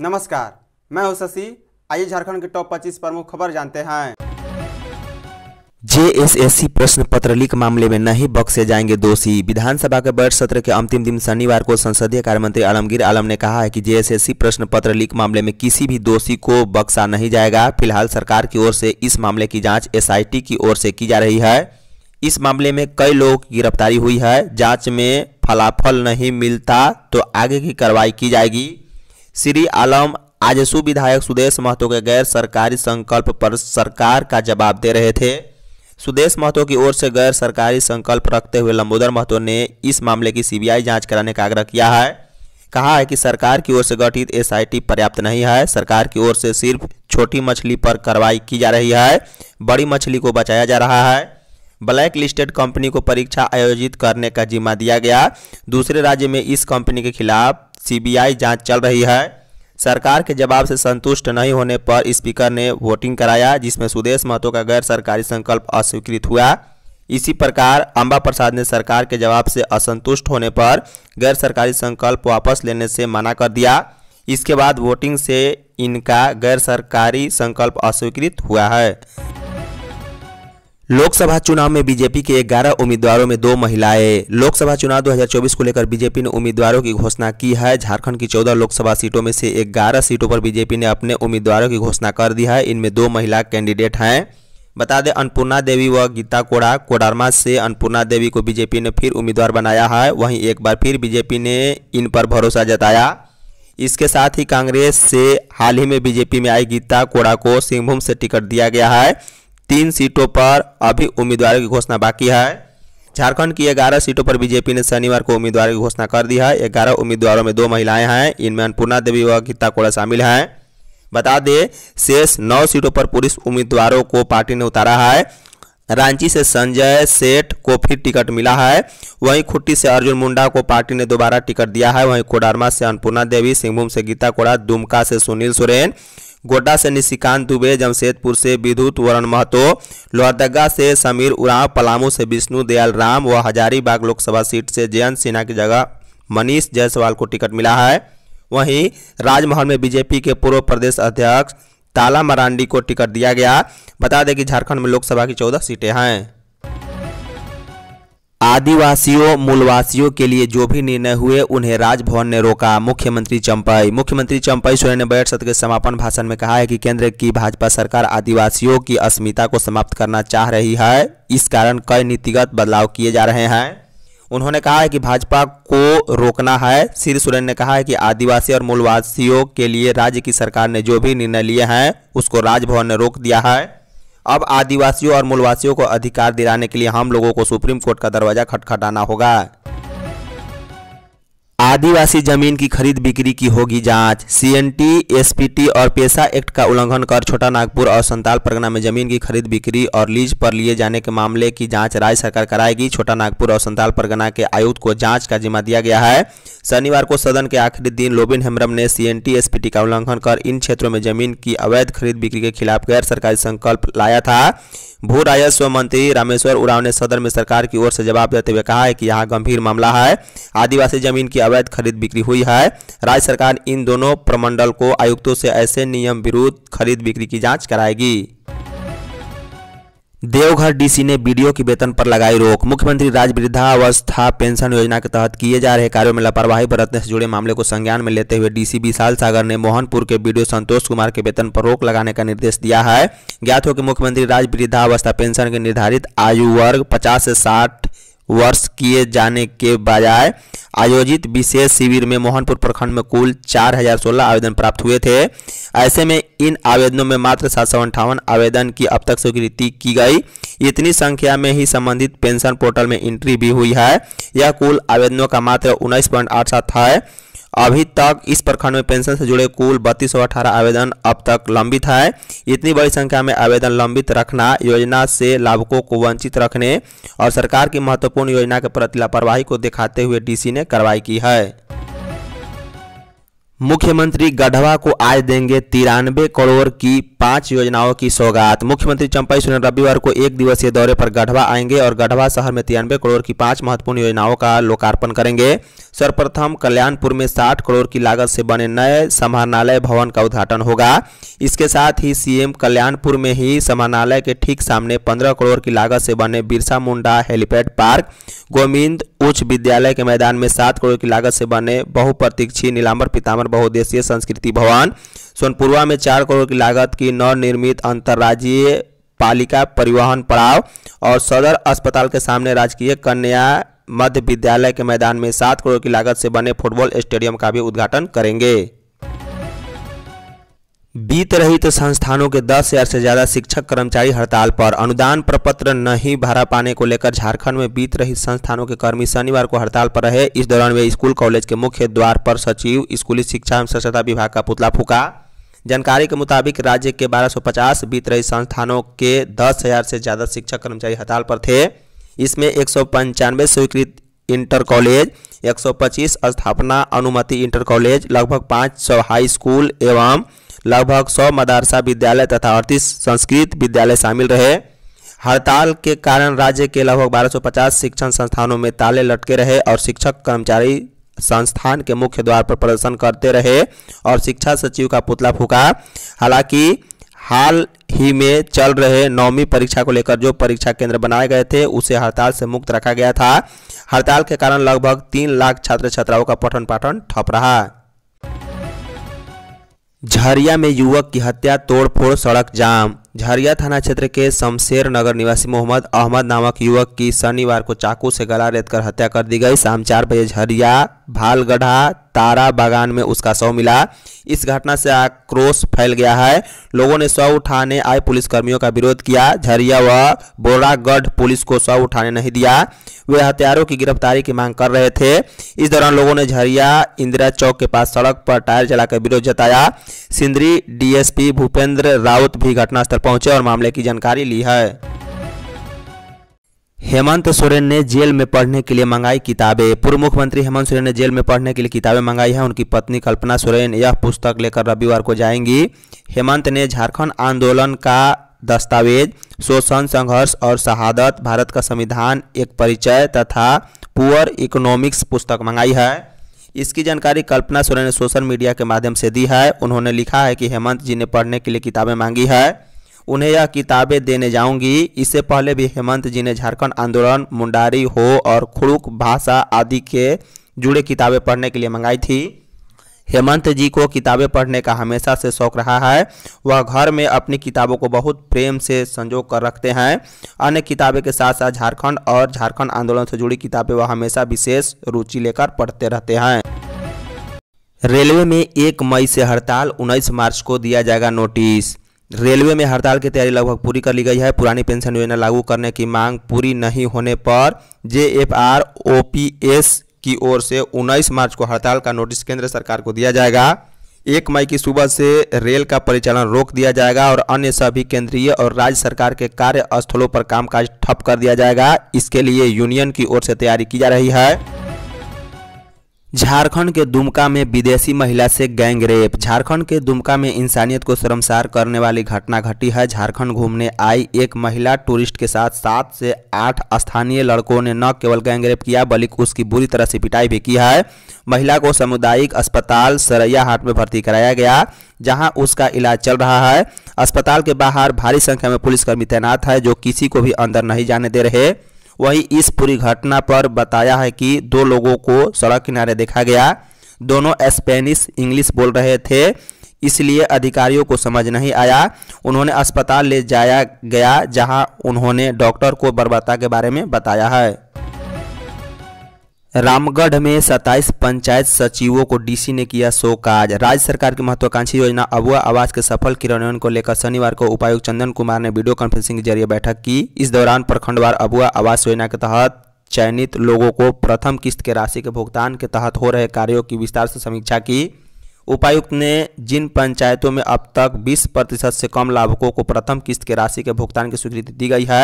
नमस्कार मैं हूं शशि आइए झारखंड के टॉप 25 प्रमुख खबर जानते हैं जेएसएससी प्रश्न पत्र लीक मामले में नहीं बख्शे जाएंगे दोषी विधानसभा के बजट सत्र के अंतिम दिन शनिवार को संसदीय कार्य मंत्री आलमगीर आलम ने कहा है कि जेएसएससी प्रश्न पत्र लीक मामले में किसी भी दोषी को बख्शा नहीं जाएगा फिलहाल सरकार की ओर से इस मामले की जांच एसआईटी की ओर से की जा रही है इस मामले में कई लोगों की गिरफ्तारी हुई है जांच में फलाफल नहीं मिलता तो आगे की कार्रवाई की जाएगी श्री आलम आजसू विधायक सुदेश महतो के गैर सरकारी संकल्प पर सरकार का जवाब दे रहे थे सुदेश महतो की ओर से गैर सरकारी संकल्प रखते हुए लंबोदर महतो ने इस मामले की सीबीआई जांच कराने का आग्रह किया है कहा है कि सरकार की ओर से गठित एसआईटी पर्याप्त नहीं है सरकार की ओर से सिर्फ छोटी मछली पर कार्रवाई की जा रही है बड़ी मछली को बचाया जा रहा है ब्लैक लिस्टेड कंपनी को परीक्षा आयोजित करने का जिम्मा दिया गया दूसरे राज्य में इस कंपनी के खिलाफ सीबीआई जांच चल रही है सरकार के जवाब से संतुष्ट नहीं होने पर स्पीकर ने वोटिंग कराया जिसमें सुदेश महतो का गैर सरकारी संकल्प अस्वीकृत हुआ इसी प्रकार अंबा प्रसाद ने सरकार के जवाब से असंतुष्ट होने पर गैर सरकारी संकल्प वापस लेने से मना कर दिया इसके बाद वोटिंग से इनका गैर सरकारी संकल्प अस्वीकृत हुआ है लोकसभा चुनाव में बीजेपी के 11 उम्मीदवारों में दो महिलाएं लोकसभा चुनाव 2024 को लेकर बीजेपी ने उम्मीदवारों की घोषणा की है झारखंड की 14 लोकसभा सीटों में से 11 सीटों पर बीजेपी ने अपने उम्मीदवारों की घोषणा कर दी है इनमें दो महिला कैंडिडेट हैं बता दें अन्नपूर्णा देवी व गीता कोड़ा कोडारमा से अन्पूर्णा देवी को बीजेपी ने फिर उम्मीदवार बनाया है वहीं एक बार फिर बीजेपी ने इन पर भरोसा जताया इसके साथ ही कांग्रेस से हाल ही में बीजेपी में आई गीता कोड़ा को सिंहभूम से टिकट दिया गया है तीन सीटों पर अभी उम्मीदवारों की घोषणा बाकी है झारखंड की ग्यारह सीटों पर बीजेपी ने शनिवार को उम्मीदवारों की घोषणा कर दी है ग्यारह उम्मीदवारों में दो महिलाएं हैं इनमें अन्नपूर्णा देवी व गीता कोड़ा शामिल हैं बता दें शेष नौ सीटों पर पुरुष उम्मीदवारों को पार्टी ने उतारा है रांची से संजय सेठ को फिर टिकट मिला है वहीं खुट्टी से अर्जुन मुंडा को पार्टी ने दोबारा टिकट दिया है वहीं कोडारमा से अन्नपूर्णा देवी सिंहभूम से गीता कोड़ा दुमका से सुनील सोरेन गोड्डा से निशिकांत दुबे जमशेदपुर से विद्युत वरण महतो लोहरदगा से समीर उराव पलामू से विष्णु दयाल राम व हजारीबाग लोकसभा सीट से जयंत सिन्हा की जगह मनीष जायसवाल को टिकट मिला है वहीं राजमहल में बीजेपी के पूर्व प्रदेश अध्यक्ष ताला मरांडी को टिकट दिया गया बता दें कि झारखंड में लोकसभा की चौदह सीटें हैं आदिवासियों मूलवासियों के लिए जो भी निर्णय हुए उन्हें राजभवन ने रोका मुख्यमंत्री चंपई मुख्यमंत्री चंपई सोरेन ने बजट सत्र के समापन भाषण में कहा है कि केंद्र की भाजपा सरकार आदिवासियों की अस्मिता को समाप्त करना चाह रही है इस कारण कई नीतिगत बदलाव किए जा रहे हैं उन्होंने कहा है कि भाजपा को रोकना है श्री सोरेन ने कहा है कि आदिवासी और मूलवासियों के लिए राज्य की सरकार ने जो भी निर्णय लिए हैं उसको राजभवन ने रोक दिया है अब आदिवासियों और मूलवासियों को अधिकार दिलाने के लिए हम लोगों को सुप्रीम कोर्ट का दरवाजा खटखटाना होगा आदिवासी जमीन की खरीद बिक्री की होगी जांच सीएनटी, एसपीटी और पेशा एक्ट का उल्लंघन कर छोटा नागपुर और संताल परगना में जमीन की खरीद बिक्री और लीज पर लिए जाने के मामले की जांच राज्य सरकार कराएगी छोटा नागपुर और संताल परगना के आयुक्त को जांच का जिम्मा दिया गया है शनिवार को सदन के आखिरी दिन लोबिन हेम्ब्रम ने सी एन का उल्लंघन कर इन क्षेत्रों में जमीन की अवैध खरीद बिक्री के खिलाफ गैर सरकारी संकल्प लाया था भू राजस्व मंत्री रामेश्वर उराव ने सदन में सरकार की ओर से जवाब देते हुए कहा है कि यहाँ गंभीर मामला है आदिवासी जमीन की अवैध खरीद बिक्री हुई है राज्य सरकार इन दोनों प्रमंडल को आयुक्तों से ऐसे नियम विरुद्ध खरीद बिक्री की जाँच कराएगी देवघर डीसी ने बीडीओ की वेतन पर लगाई रोक मुख्यमंत्री राज्य वृद्धावस्था पेंशन योजना के तहत किए जा रहे कार्यों में लापरवाही बरतने से जुड़े मामले को संज्ञान में लेते हुए डीसी विशाल सागर ने मोहनपुर के बीडीओ संतोष कुमार के वेतन पर रोक लगाने का निर्देश दिया है ज्ञात हो कि मुख्यमंत्री राज्य वृद्धावस्था पेंशन के निर्धारित आयु वर्ग पचास से साठ वर्ष किए जाने के बजाय आयोजित विशेष शिविर में मोहनपुर प्रखंड में कुल 4016 आवेदन प्राप्त हुए थे ऐसे में इन आवेदनों में मात्र सात आवेदन की अब तक स्वीकृति की गई इतनी संख्या में ही संबंधित पेंशन पोर्टल में एंट्री भी हुई है यह कुल आवेदनों का मात्र उन्नीस है अभी तक इस प्रखंड में पेंशन से जुड़े कुल बत्तीस आवेदन अब तक लंबित है इतनी बड़ी संख्या में आवेदन लंबित रखना योजना से लाभुकों को वंचित रखने और सरकार की महत्वपूर्ण योजना के प्रति लापरवाही को दिखाते हुए डीसी ने कार्रवाई की है मुख्यमंत्री गढ़वा को आज देंगे तिरानवे करोड़ की पांच योजनाओं की सौगात मुख्यमंत्री चंपाई सोरेन रविवार को एक दिवसीय दौरे पर गढ़वा आएंगे और गढ़वा शहर में तिरानवे करोड़ की पांच महत्वपूर्ण योजनाओं का लोकार्पण करेंगे सर्वप्रथम कल्याणपुर में साठ करोड़ की लागत से बने नए समाहरणालय भवन का उद्घाटन होगा इसके साथ ही सीएम कल्याणपुर में ही समाहरणालय के ठीक सामने पंद्रह करोड़ की लागत से बने बिरसा मुंडा हेलीपैड पार्क गोविंद उच्च विद्यालय के मैदान में सात करोड़ की लागत से बने बहुप्रतीक्षी नीलाम्बर पीताम्बर बहुदेशीय संस्कृति भवन सोनपुरवा में चार करोड़ की लागत की नवनिर्मित अंतर्राज्यीय पालिका परिवहन पड़ाव और सदर अस्पताल के सामने राजकीय कन्या मध्य विद्यालय के मैदान में सात करोड़ की लागत से बने फुटबॉल स्टेडियम का भी उद्घाटन करेंगे बीत रहित तो संस्थानों के 10 हजार से ज्यादा शिक्षक कर्मचारी हड़ताल पर अनुदान प्रपत्र नहीं भरा पाने को लेकर झारखंड में बीत रहित संस्थानों के कर्मी शनिवार को हड़ताल पर रहे इस दौरान वे स्कूल कॉलेज के मुख्य द्वार पर सचिव स्कूली शिक्षा एवं स्वच्छता विभाग का पुतला फूका जानकारी के मुताबिक राज्य के 1250 बीत रहित संस्थानों के दस से ज़्यादा शिक्षक कर्मचारी हड़ताल पर थे इसमें एक स्वीकृत इंटर कॉलेज 125 स्थापना अनुमति इंटर कॉलेज लगभग 500 हाई स्कूल एवं लगभग सौ मदारसा विद्यालय तथा अड़तीस संस्कृत विद्यालय शामिल रहे हड़ताल के कारण राज्य के लगभग 1250 शिक्षण संस्थानों में ताले लटके रहे और शिक्षक कर्मचारी संस्थान के मुख्य द्वार पर प्रदर्शन करते रहे और शिक्षा सचिव का पुतला फूका हालांकि हाल ही में चल रहे नौवीं परीक्षा को लेकर जो परीक्षा केंद्र बनाए गए थे उसे हड़ताल से मुक्त रखा गया था हड़ताल के कारण लगभग तीन लाख छात्र छात्राओं का पठन पाठन ठप रहा झरिया में युवक की हत्या तोड़फोड़ सड़क जाम झारिया थाना क्षेत्र के शमशेर नगर निवासी मोहम्मद अहमद नामक युवक की शनिवार को चाकू से गला रेत कर हत्या कर दी गई शाम चार बजे झरिया भालगढ़ा तारा बागान में उसका शव मिला इस घटना से आक्रोश फैल गया है लोगों ने शव उठाने आए पुलिसकर्मियों का विरोध किया झरिया व बोरागढ़ पुलिस को शव उठाने नहीं दिया वे हथियारों की गिरफ्तारी की मांग कर रहे थे इस दौरान लोगों ने झरिया इंदिरा चौक के पास सड़क पर टायर जलाकर विरोध जताया सिंदरी डीएसपी भूपेंद्र राउत भी घटनास्थल पहुंचे और मामले की जानकारी ली है हेमंत सोरेन ने जेल में पढ़ने के लिए मंगाई किताबें पूर्व मुख्यमंत्री हेमंत सोरेन ने जेल में पढ़ने के लिए किताबें मंगाई हैं उनकी पत्नी कल्पना सोरेन यह पुस्तक लेकर रविवार को जाएंगी हेमंत ने झारखंड आंदोलन का दस्तावेज शोषण संघर्ष और शहादत भारत का संविधान एक परिचय तथा पुअर इकोनॉमिक्स पुस्तक मंगाई है इसकी जानकारी कल्पना सोरेन ने सोशल मीडिया के माध्यम से दी है उन्होंने लिखा है कि हेमंत जी ने पढ़ने के लिए किताबें मांगी है उन्हें यह किताबें देने जाऊंगी इससे पहले भी हेमंत जी ने झारखंड आंदोलन मुंडारी हो और खुड़ुक भाषा आदि के जुड़े किताबें पढ़ने के लिए मंगाई थी हेमंत जी को किताबें पढ़ने का हमेशा से शौक रहा है वह घर में अपनी किताबों को बहुत प्रेम से संजो कर रखते हैं अन्य किताबें के साथ साथ झारखंड और झारखंड आंदोलन से जुड़ी किताबें वह हमेशा विशेष रुचि लेकर पढ़ते रहते हैं रेलवे में एक मई से हड़ताल 19 मार्च को दिया जाएगा नोटिस रेलवे में हड़ताल की तैयारी लगभग पूरी कर ली गई है पुरानी पेंशन योजना लागू करने की मांग पूरी नहीं होने पर J F R O P S की ओर से 19 मार्च को हड़ताल का नोटिस केंद्र सरकार को दिया जाएगा एक मई की सुबह से रेल का परिचालन रोक दिया जाएगा और अन्य सभी केंद्रीय और राज्य सरकार के कार्य स्थलों पर कामकाज ठप कर दिया जाएगा इसके लिए यूनियन की ओर से तैयारी की जा रही है झारखंड के दुमका में विदेशी महिला से गैंग रेप झारखंड के दुमका में इंसानियत को शर्मसार करने वाली घटना घटी है झारखंड घूमने आई एक महिला टूरिस्ट के साथ सात से आठ स्थानीय लड़कों ने न केवल गैंग रेप किया बल्कि उसकी बुरी तरह से पिटाई भी की है महिला को सामुदायिक अस्पताल सरैया हाट में भर्ती कराया गया जहाँ उसका इलाज चल रहा है अस्पताल के बाहर भारी संख्या में पुलिसकर्मी तैनात है जो किसी को भी अंदर नहीं जाने दे रहे वहीं इस पूरी घटना पर बताया है कि दो लोगों को सड़क किनारे देखा गया दोनों स्पेनिश इंग्लिश बोल रहे थे इसलिए अधिकारियों को समझ नहीं आया उन्होंने अस्पताल ले जाया गया जहां उन्होंने डॉक्टर को बर्बरता के बारे में बताया है रामगढ़ में 27 पंचायत सचिवों को डीसी ने किया शो काज राज्य सरकार की महत्वाकांक्षी योजना अबुआ आवास के सफल क्रियान्वयन को लेकर शनिवार को उपायुक्त चंदन कुमार ने वीडियो कॉन्फ्रेंसिंग के जरिए बैठक की इस दौरान प्रखंडवार अबुआ आवास योजना के तहत चयनित लोगों को प्रथम किस्त के राशि के भुगतान के तहत हो रहे कार्यों की विस्तार से समीक्षा की उपायुक्त ने जिन पंचायतों में अब तक 20 प्रतिशत से कम लाभुकों को प्रथम किस्त के राशि के भुगतान की स्वीकृति दी गई है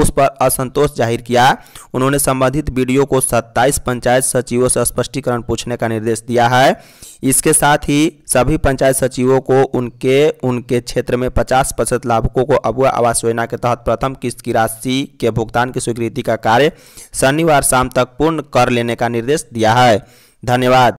उस पर असंतोष जाहिर किया उन्होंने संबंधित वीडियो को 27 पंचायत सचिवों से स्पष्टीकरण पूछने का निर्देश दिया है इसके साथ ही सभी पंचायत सचिवों को उनके उनके क्षेत्र में 50 प्रतिशत लाभकों को अबुआ आवास योजना के तहत प्रथम किस्त की राशि के भुगतान की स्वीकृति का कार्य शनिवार शाम तक पूर्ण कर लेने का निर्देश दिया है धन्यवाद